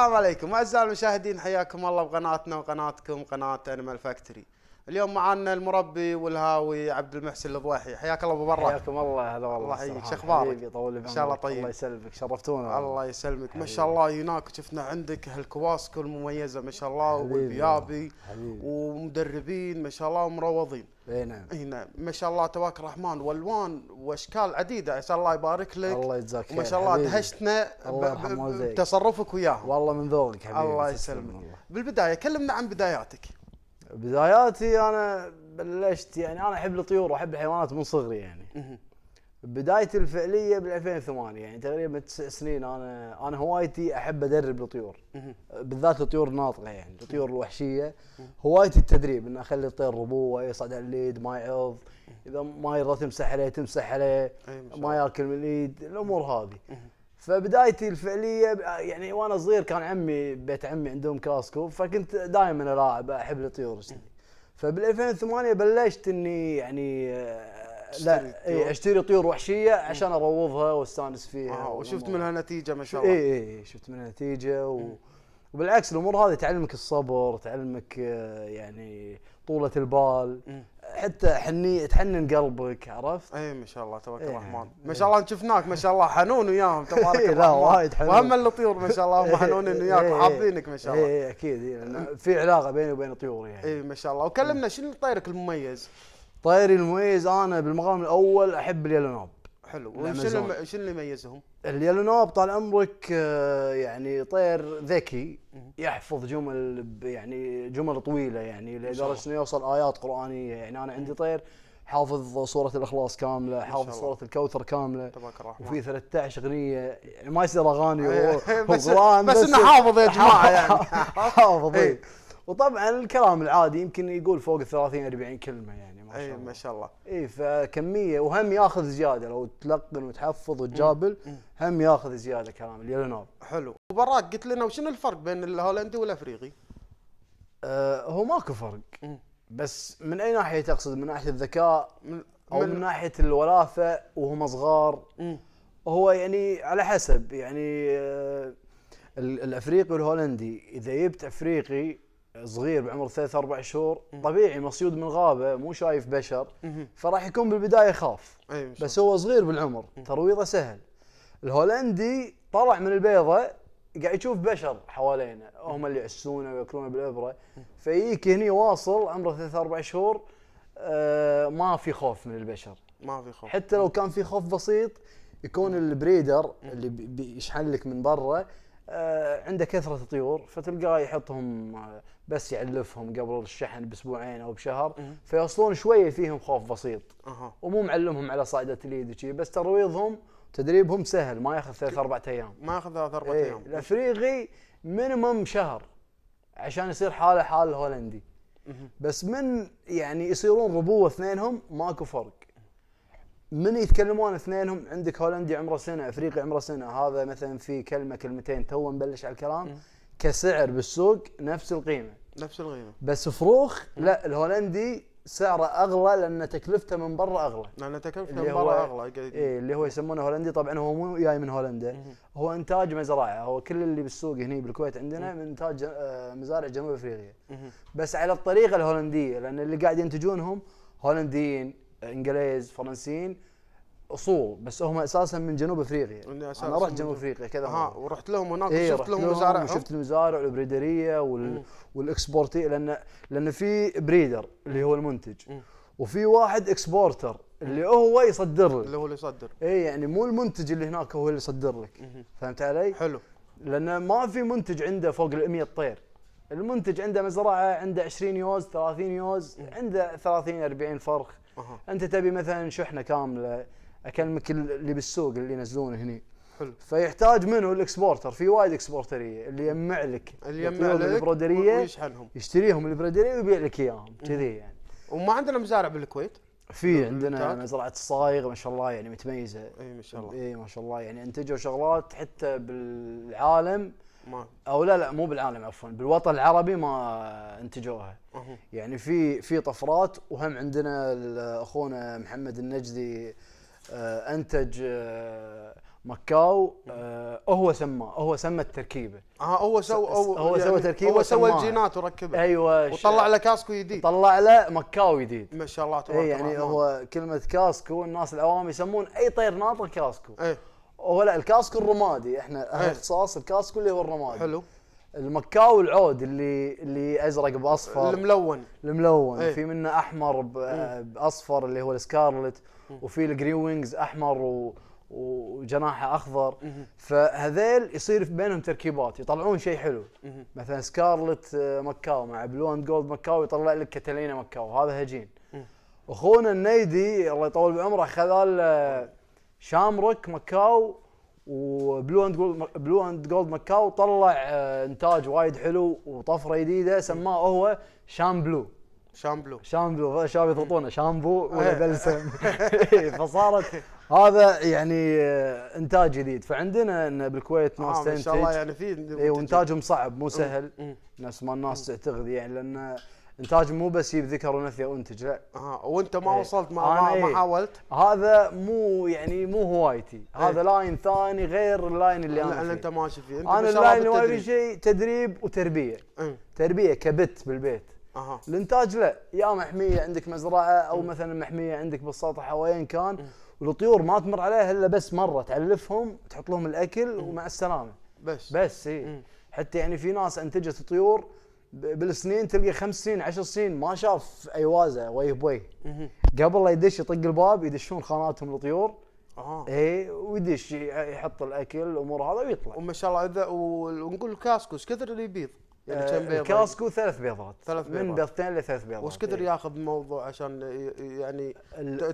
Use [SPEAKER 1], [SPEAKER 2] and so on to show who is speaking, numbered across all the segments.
[SPEAKER 1] السلام عليكم اعزائي المشاهدين حياكم الله بقناتنا وقناتكم قناه انيمال فاكتوري اليوم معنا المربي والهاوي عبد المحسن الضواحي حياك الله ابو برا حياكم الله هلا والله الله يحييك شو اخبارك؟ طول ان شاء الله طيب الله
[SPEAKER 2] يسلمك شرفتونا الله يسلمك ما شاء الله
[SPEAKER 1] هناك شفنا عندك هالكواسكو المميزه ما شاء الله والبيابي ومدربين ما شاء الله ومروضين اي نعم اي نعم ما شاء الله تبارك الرحمن والوان واشكال عديده اسال الله يبارك لك الله يجزاك خير ما شاء الله دهشتنا بتصرفك وياهم والله من ذوقك
[SPEAKER 2] حبيبي الله يسلمك بالبدايه كلمنا عن بداياتك بداياتي انا بلشت يعني انا احب الطيور واحب الحيوانات من صغري يعني بدايتي الفعليه بال 2008 يعني تقريبا تسع سنين انا انا هوايتي احب ادرب الطيور بالذات الطيور الناطقه يعني الطيور الوحشيه هوايتي التدريب ان اخلي الطير ربوه يصعد على اليد ما يعض اذا ما يرضى تمسح عليه تمسح عليه ما ياكل من اليد الامور هذه فبدايتي الفعليه يعني وانا صغير كان عمي بيت عمي عندهم كاسكو فكنت دائما الاعب احب الطيور فبال 2008 بلشت اني يعني آه، لا إيه، اشتري طيور وحشيه عشان اروضها واستانس فيها آه وشفت منها نتيجه ما شاء إيه، الله اي اي شفت منها نتيجه و... وبالعكس الامور هذه تعلمك الصبر تعلمك آه، يعني طوله البال حتى حني تحنن قلبك عرفت؟ اي ما شاء الله تبارك إيه. الرحمن ما شاء الله
[SPEAKER 1] شفناك ما شاء الله حنون وياهم تبارك إيه، الرحمن لا وايد حنون وهم الطيور ما شاء الله هم حنونين إيه، وياك وحافظينك إيه، ما شاء الله اي
[SPEAKER 2] اكيد في علاقه بيني وبين الطيور يعني اي ما شاء الله وكلمنا شنو طيرك المميز؟ طيري المميز انا بالمقام الاول احب اليلوناب حلو وشنو
[SPEAKER 1] شنو اللي يميزهم؟
[SPEAKER 2] اليلونو طال عمرك آه، يعني طير ذكي يحفظ جمل يعني جمل طويله يعني لدرجه انه يوصل ايات قرانيه يعني انا عندي طير حافظ سورة الإخلاص كاملة، حافظ سورة الكوثر كاملة تبارك الرحمن وفي 13 أغنية يعني ما يصير أغاني إيه. وقرآن بس, بس, بس إنه حافظ يا جماعة يعني حافظ إيه. إيه. وطبعا الكلام العادي يمكن يقول فوق ال 30 40 كلمه يعني ما إيه، شاء الله اي ما شاء الله اي فكميه وهم ياخذ زياده لو تلقن وتحفظ وتجابل هم ياخذ زياده كلام اليلنوب حلو وبراك قلت لنا وشنو الفرق بين
[SPEAKER 1] الهولندي والافريقي؟
[SPEAKER 2] آه هو ماكو فرق بس من اي ناحيه تقصد من ناحيه الذكاء من او من, من ناحيه الولافه وهم صغار هو يعني على حسب يعني آه الافريقي والهولندي اذا جبت افريقي صغير بعمر ثلاث اربع شهور طبيعي مصيود من غابه مو شايف بشر فراح يكون بالبدايه يخاف بس هو صغير بالعمر ترويضه سهل الهولندي طلع من البيضه قاعد يشوف بشر حوالينا هم اللي يعسونه وياكلونه بالابره فيجيك هني واصل عمره ثلاث اربع شهور آه ما في خوف من البشر ما في خوف حتى لو كان في خوف بسيط يكون البريدر اللي بيشحن لك من برا آه، عنده كثره طيور فتلقاه يحطهم آه، بس يعلفهم قبل الشحن باسبوعين او بشهر فيوصلون شويه فيهم خوف بسيط أه. ومو معلمهم على صعده اليد وشي بس ترويضهم تدريبهم سهل ما ياخذ ثلاث اربع ايام ما ياخذ ثلاث اربع ايه ايام الافريقي مينيمم شهر عشان يصير حاله حال الهولندي بس من يعني يصيرون ربوه اثنينهم ماكو فرق من يتكلمون اثنينهم عندك هولندي عمره سنه افريقي عمره سنه هذا مثلا في كلمه كلمتين تو نبلش على الكلام كسعر بالسوق نفس القيمه نفس القيمه بس فروخ لا الهولندي سعره اغلى لان تكلفته من برا اغلى
[SPEAKER 1] لان تكلفته من برا اغلى اي اللي
[SPEAKER 2] هو يسمونه هولندي طبعا هو مو جاي من هولندا هو انتاج مزرعه هو كل اللي بالسوق هنا بالكويت عندنا من انتاج آه، مزارع جنوب افريقيا بس على الطريقه الهولنديه لان اللي قاعد ينتجونهم هولنديين انجليز فرنسيين اصول بس هم اساسا من جنوب افريقيا انا رحت جنوب افريقيا
[SPEAKER 1] كذا ها ورحت لهم هناك إيه شفت لهم المزارع شفت
[SPEAKER 2] المزارع والبريدريه وال... والاكسبورتي لان لان في بريدر اللي هو المنتج مم. وفي واحد اكسبورتر اللي هو يصدر لك اللي هو اللي يصدر اي يعني مو المنتج اللي هناك هو اللي يصدر لك مم. فهمت علي؟ حلو لان ما في منتج عنده فوق ال 100 طير المنتج عنده مزرعه عنده 20 يوز 30 يوز عنده 30 40 فرخ أه. انت تبي مثلا شحنه كامله اكلمك اللي بالسوق اللي ينزلونه هني حلو فيحتاج منه الاكسبورتر في وايد اكسبورتريه اللي يجمع لك اللي يجمع لك البرودريه ويشحنهم يشتريهم البرودريه ويبيع لك اياهم كذي يعني وما عندنا مزارع بالكويت في عندنا مزرعه الصايغ ما شاء الله يعني متميزه اي ما شاء الله اي ما شاء الله يعني انتجوا شغلات حتى بالعالم ما. او لا لا مو بالعالم عفوا بالوطن العربي ما انتجوها يعني في في طفرات وهم عندنا اخونا محمد النجدي آه، انتج آه، مكاو آه هو سماه هو سمى التركيبه اه هو سوى هو, هو يعني سوى تركيبه هو سوى الجينات
[SPEAKER 1] وركبها ايوه وطلع له
[SPEAKER 2] كاسكو جديد طلع له مكاو جديد ما شاء الله تبارك إيه، الله يعني هو كلمه كاسكو الناس العوام يسمون اي طير ناطر كاسكو اي هو لا الكاسكو الرمادي احنا إيه. اختصاص الكاسكو اللي هو الرمادي حلو المكاو العود اللي اللي ازرق باصفر الملون الملون ايه؟ في منه احمر إيه. باصفر اللي هو السكارلت وفي الجري وينجز احمر و وجناحه اخضر فهذيل يصير بينهم تركيبات يطلعون شيء حلو مثلا سكارلت آه، مكاو مع بلو اند جولد مكاو يطلع لك كاتالينا مكاو هذا هجين اخونا النيدي الله يطول بعمره خذال آه، شامرك مكاو وبلو اند جولد بلو اند جولد ماكاو طلع آه، انتاج وايد حلو وطفره جديده سماه هو شامبلو شامبلو شامبلو شباب يضغطونه شامبو ولا بلسم فصارت هذا يعني آه، انتاج جديد فعندنا ان بالكويت آه، ناس آه تنتج ان شاء الله يعني في اي وانتاجهم صعب مو سهل نفس ما الناس تعتقد يعني لان انتاج مو بس يجيب ذكر ونثي وانتج لا اه وانت ما ايه. وصلت ما, آه، ما, ايه. ما حاولت هذا مو يعني مو هوايتي ايه. هذا لاين ثاني غير اللاين اللي انا, اللي انت ماشي فيه انت انا اللاين اللي شيء تدريب وتربيه ايه. تربيه كبت بالبيت اها الانتاج لا يا محميه عندك مزرعه او م. إيه. مثلا محميه عندك بالسطح او ايا كان والطيور ما تمر عليها الا بس مره تعلفهم تحط لهم الاكل م. إيه. ومع السلامه بس بس اي إيه. حتى يعني في ناس انتجت طيور بالسنين تلقى خمس سنين عشر سنين ما شاف ايوازه ويه بوي قبل لا يدش يطق الباب يدشون خاناتهم الطيور اه اي ويدش يحط الاكل الامور هذا ويطلع وما شاء الله اذا ونقول الكاسكو ايش كثر اللي يبيض؟ يعني كم بيضه؟ الكاسكو ثلاث بيضات ثلاث بيضات من بيضتين لثلاث بيضات وايش كثر
[SPEAKER 1] إيه. ياخذ الموضوع
[SPEAKER 2] عشان يعني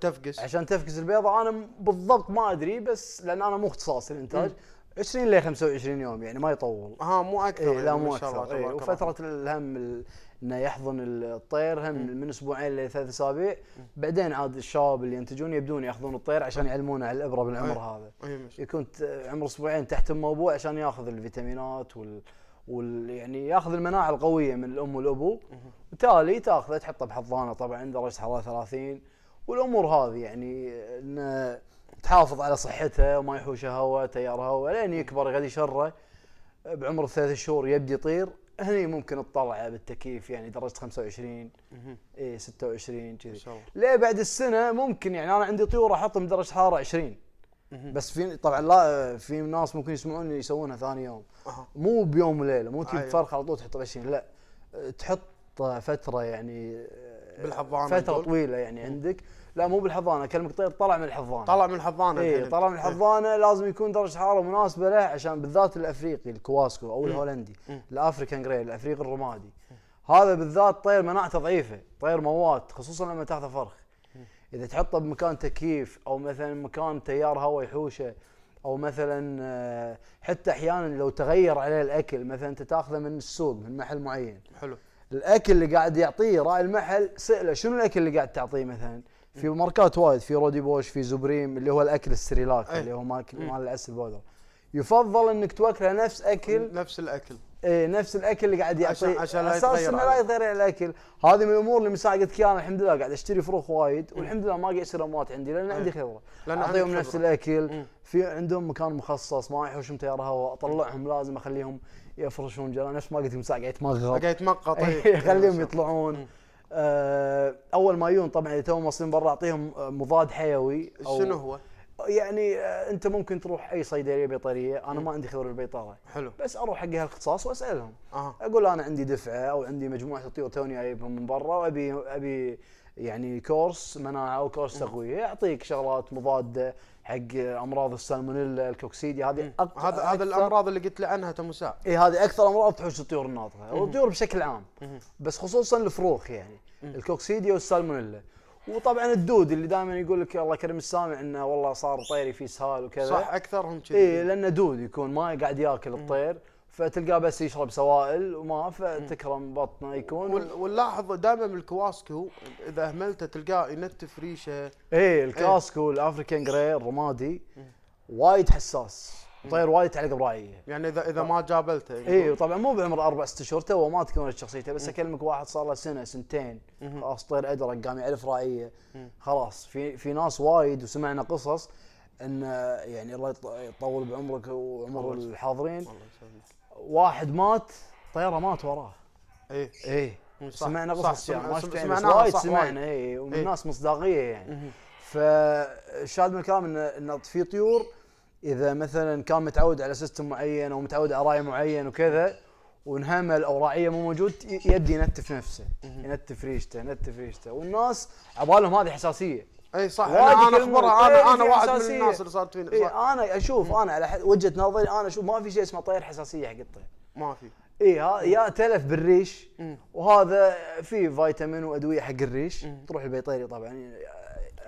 [SPEAKER 2] تفقس؟ عشان تفقس البيضه انا بالضبط ما ادري بس لان انا مو اختصاصي الانتاج 20 ل 25 يوم يعني ما يطول ها مو اكثر إيه يعني، لا مو اكثر إيه وفتره الهم انه يحضن الطير هم م. من اسبوعين لثلاث اسابيع بعدين عاد الشباب اللي ينتجون يبدون ياخذون الطير عشان يعلمونه على الابره بالعمر أيه. هذا أيه يكون عمر اسبوعين تحت ام وابوه عشان ياخذ الفيتامينات وال وال يعني ياخذ المناعه القويه من الام والابو وتالي تاخذه تحطه بحضانه طبعا درجه حراره 30 والامور هذه يعني انه تحافظ على صحته وما يحوشه هواء تيار هواء لين يكبر غادي شره بعمر ثلاث شهور يبدي يطير هني ممكن تطلع بالتكييف يعني درجه 25 اي 26 كذي لا بعد السنه ممكن يعني انا عندي طيور احطهم درجه حراره 20 بس في طبعا لا في ناس ممكن يسمعون يسوونها ثاني يوم مو بيوم وليله مو تجيب أيوه. فرخه على طول تحط 20 لا تحط فتره يعني إيه. بالحضانه فتره طويله يعني إيه. عندك لا مو بالحضانه اكلمك طير طلع من الحضانه طلع من الحضانه اي طلع من الحضانه إيه. لازم يكون درجه حراره مناسبه له عشان بالذات الافريقي الكواسكو او إيه. الهولندي الافريكان جراي الافريقي الرمادي هذا بالذات طير مناعته ضعيفه طير موات خصوصا لما تاخذه فرخ اذا تحطه بمكان تكييف او مثلا مكان تيار هواء يحوشه او مثلا آه، حتى احيانا لو تغير عليه الاكل مثلا انت تاخذه من السوق من محل معين حلو الاكل اللي قاعد يعطيه راعي المحل ساله شنو الاكل اللي قاعد تعطيه مثلا في ماركات وايد في رودي بوش في زبريم اللي هو الاكل السريلاكي إيه. اللي هو مال إيه. مال العسل بودر يفضل انك توكله نفس اكل
[SPEAKER 1] نفس الاكل
[SPEAKER 2] اي نفس الاكل اللي قاعد يعطيه عشان عشان لا اساس انه لا يتغير الاكل هذه من الامور اللي من ساعه قلت لك انا الحمد لله قاعد اشتري فروخ وايد إيه. والحمد لله ما قاعد يصير اموات عندي لان عندي خبره اعطيهم نفس الاكل في عندهم مكان مخصص ما يحوشهم تيار هواء اطلعهم لازم اخليهم يفرشون جرا نفس ما قلت من ساعه قاعد يتمغط قاعد يتمغط إيه، إيه، خليهم يطلعون آه، اول ما يجون طبعا اذا توهم واصلين برا اعطيهم آه، مضاد حيوي شنو هو؟ يعني آه، انت ممكن تروح اي صيدليه بيطريه انا ما عندي خبره بالبيطره حلو بس اروح حق هالاختصاص واسالهم أه. اقول انا عندي دفعه او عندي مجموعه طيور توني جايبهم من برا وابي ابي يعني كورس مناعه وكورس تقويه يعطيك شغلات مضاده حق امراض السالمونيلا الكوكسيديا هذه هذا هذا الامراض اللي قلت لي عنها تموساء اي هذه اكثر امراض تحوش الطيور الناطقه والطيور بشكل عام بس خصوصا الفروخ يعني الكوكسيديا والسالمونيلا وطبعا الدود اللي دائما يقول لك الله يكرم السامع انه والله صار طيري فيه سهال وكذا صح اكثرهم إيه، كذي اي لانه دود يكون ما قاعد ياكل الطير فتلقاه بس يشرب سوائل وما فتكرم بطنه يكون ونلاحظ دائما بالكواسكو اذا اهملته
[SPEAKER 1] تلقاه ينتف ريشه
[SPEAKER 2] اي الكواسكو ايه. الافريكان جراي الرمادي وايد حساس طير وايد تعلق براعيه يعني اذا اذا ما
[SPEAKER 1] جابلته اي وطبعا
[SPEAKER 2] مو بعمر اربع ست شهور تو ما تكونت شخصيته بس اكلمك واحد صار له سنه سنتين خلاص طير ادرك قام يعرف راعيه خلاص في في ناس وايد وسمعنا قصص ان يعني الله يطول بعمرك وعمر الحاضرين واحد مات طياره مات وراه اي اي سمعنا قصص يعني ما يعني، سمعنا وايد سمعنا اي ومن إيه. ناس مصداقيه يعني فالشاهد من الكلام انه في طيور اذا مثلا كان متعود على سيستم معين او متعود على راي معين وكذا وانهمل او راعيه مو موجود يبدي ينتف نفسه ينتف ريشته ينتف ريشته والناس عبالهم هذه حساسيه اي صح انا انا اخبرها انا انا واحد من الناس اللي صارت فيني إيه انا اشوف انا على وجهه نظري انا اشوف ما في شيء اسمه طير حساسيه حق الطير ما في اي يا تلف بالريش مم. وهذا في فيتامين وادويه حق الريش مم. تروح البيطيري طبعا يعني،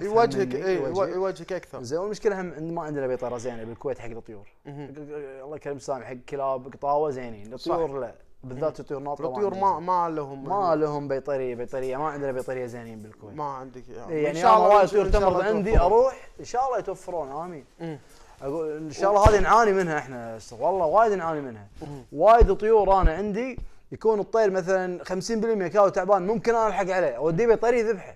[SPEAKER 2] يوجهك اي يوجهك اكثر زين والمشكله هم ما عندنا بيطره زينه بالكويت حق الطيور الله يكرم سامي حق كلاب قطاوه زينين الطيور لا بالذات يعني الطيور طبعا الطيور ما ما لهم ما لهم بيطريه بيطريه ما عندنا بيطريه زينين بالكويت ما عندك يعني, يعني ان شاء الله وايد طيور تمرض عندي اروح ان شاء الله يتوفرون امين اقول ان شاء الله هذه نعاني منها احنا والله وايد نعاني منها وايد طيور انا عندي يكون الطير مثلا 50% كاو تعبان ممكن انا الحق عليه اوديه بيطريه ذبحه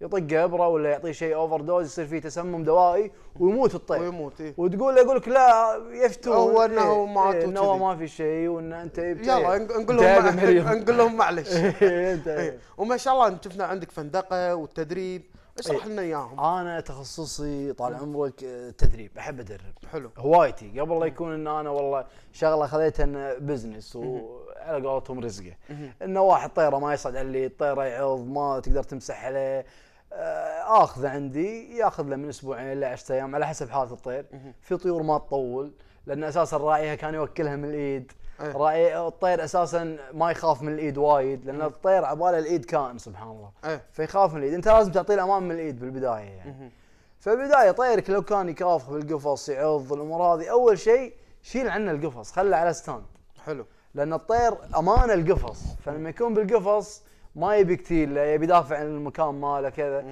[SPEAKER 2] يطق ابره ولا يعطيه شيء اوفر دوز يصير فيه تسمم دوائي ويموت الطير ويموت إيه؟ وتقول يقول لك لا يفتون هو انه إيه مات إيه انه هو ما في شيء وان انت إيه، يلا نقول لهم نقول لهم معلش إيه، إيه.
[SPEAKER 1] وما شاء الله انت شفنا عندك فندقه
[SPEAKER 2] والتدريب اشرح لنا اياهم انا تخصصي طال عمرك آه، تدريب احب ادرب حلو هوايتي قبل لا يكون ان انا والله شغله خذيتها بزنس و على قولتهم رزقه واحد طيره ما يصعد اللي الطيره يعض ما تقدر تمسح عليه آه، اخذه عندي ياخذ له من اسبوعين الى 10 ايام على حسب حاله الطير في طيور ما تطول لان اساسا راعيها كان يوكلها من الايد أيه. راعي الطير اساسا ما يخاف من الايد وايد لان الطير عباله الايد كائن سبحان الله أيه. فيخاف من الايد انت لازم تعطيه الامان من الايد بالبدايه يعني فبداية طيرك لو كان يكافخ بالقفص يعض الامور هذه اول شيء شيل عنه القفص خله على ستاند حلو لان الطير امانه القفص فلما يكون بالقفص ما يبي لا يبي يدافع عن المكان ماله كذا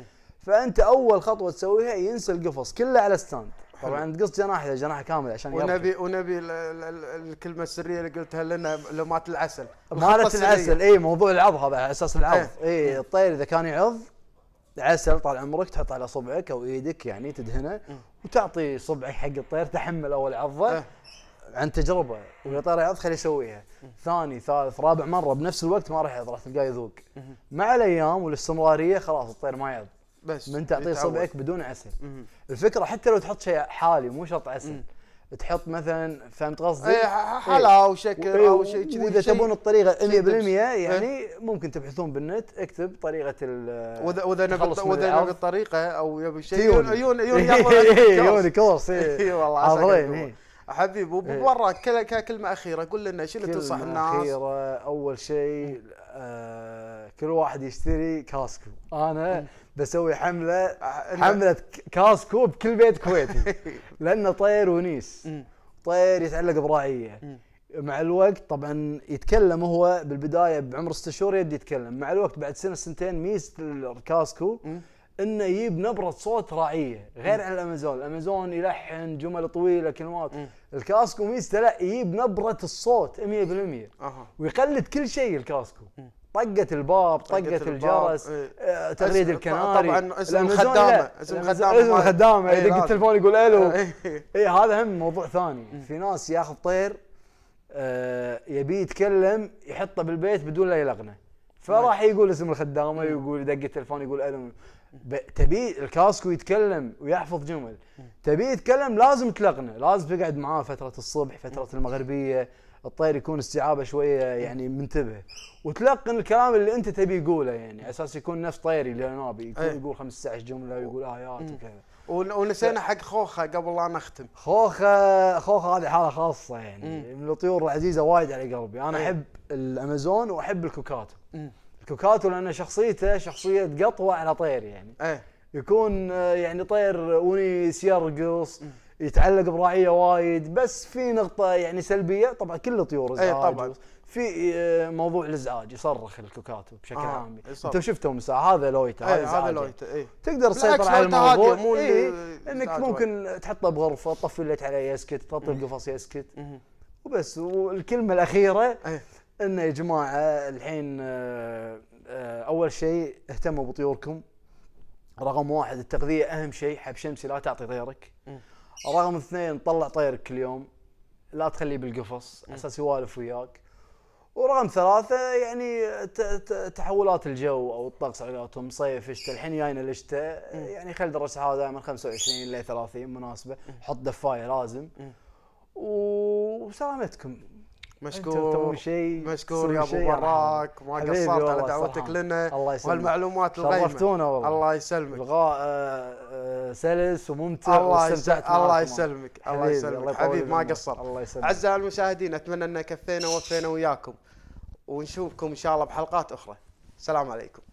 [SPEAKER 2] فانت اول خطوه تسويها ينسى القفص كله على ستاند طبعا تقص اذا جناحه كامل عشان ونبي
[SPEAKER 1] يبقى. ونبي الكلمه السريه اللي قلتها لنا لمات العسل
[SPEAKER 2] مالت العسل اي موضوع العضها على اساس العض إيه. اي الطير اذا كان يعض عسل طال عمرك تحط على صبعك او ايدك يعني تدهنه وتعطي صبعك حق الطير تحمل اول عضه إيه. عن تجربه يبي طياره يعض خليه يسويها ثاني ثالث رابع مره بنفس الوقت ما راح يعض راح تلقاه يذوق مع الايام والاستمراريه خلاص الطير ما يعض بس من تعطيه صبعك بدون عسل الفكره حتى لو تحط شيء حالي مو شرط عسل تحط مثلا فهمت قصدي؟ اي حلا إيه. او شكل إيه، او شيء كذي واذا تبون الطريقه 100% إيه. يعني ممكن تبحثون بالنت اكتب طريقه ال واذا واذا نبي واذا نبي
[SPEAKER 1] الطريقه او يبي شيء عيون عيون عيون عيوني كورس اي والله حبيبي إيه. وبرا كلمه اخيره قول لنا شنو تنصح الناس؟
[SPEAKER 2] اخيره اول شيء إيه. آه كل واحد يشتري كاسكو انا إيه. بسوي حمله حمله كاسكو بكل بيت كويتي لانه طير ونيس طير يتعلق براعيه مع الوقت طبعا يتكلم هو بالبدايه بعمر ست شهور يبدا يتكلم مع الوقت بعد سنه سنتين ميزه الكاسكو انه يجيب نبره صوت راعيه غير عن الامازون، الامازون يلحن جمل طويله كلمات، الكاسكو ميزته لا يجيب نبره الصوت 100% أه. ويقلد كل شيء الكاسكو طقه الباب طقه الجرس ايه. آه، تغريد الكناري طبعا اسم خدامه اسم خدامه اسم خدامه يدق التلفون يقول الو اي ايه هذا هم موضوع ثاني م. في ناس ياخذ طير آه يبي يتكلم يحطه بالبيت بدون لا يلغنه فراح يقول اسم الخدامه يقول يدق التلفون يقول الو تبي الكاسكو يتكلم ويحفظ جمل تبي يتكلم لازم تلقنه لازم تقعد معاه فتره الصبح فتره المغربيه الطير يكون استيعابه شويه يعني منتبه وتلقن الكلام اللي انت تبي يقوله يعني اساس يكون نفس طيري ليونابي يكون أيه. يقول 15 جمله ويقول ايات وكذا ونسينا حق خوخه قبل لا نختم خوخه خوخه هذه حاله خاصه يعني من الطيور العزيزه وايد على قلبي انا إيه. احب الامازون واحب الكوكات كوكاتو لان شخصيته شخصيه قطوه على طير يعني ايه يكون آه، يعني طير ونيس يرقص يتعلق براعيه وايد بس في نقطه يعني سلبيه طبعا كل طيور ازعاج ايه طبعا في آه، موضوع الازعاج يصرخ الكوكاتو بشكل آه عام انت شفته مساء هذا لويتا إيه، هذا هذا لويتا اي تقدر تسيطر على الموضوع مو إيه انك ممكن تحطه بغرفه تطفي الليت عليه يسكت تطفي القفص يسكت وبس والكلمه الاخيره أيه. انه يا جماعه الحين آه، آه، اول شيء اهتموا بطيوركم رقم واحد التغذيه اهم شيء حب شمسي لا تعطي طيرك رقم اثنين طلع طيرك كل يوم لا تخليه بالقفص على اساس يوالف وياك ورقم ثلاثة يعني تحولات الجو او الطقس على قولتهم صيف شتاء الحين جاينا الشتاء يعني خل درجة هذا دائما 25 ل 30 مناسبة حط دفاية لازم وسلامتكم مشكور شيء مشكور يا ابو براك ما قصرت على دعوتك لنا الله يسلمك والمعلومات الغيمه شرفتونا والله الله يسلمك لغاء آه، آه، سلس وممتع الله يسلمك الله يسلمك الله يسلمك حبيب ما قصر الله يسلمك
[SPEAKER 1] اعزائي المشاهدين اتمنى ان كفينا ووفينا وياكم ونشوفكم ان شاء الله بحلقات اخرى السلام عليكم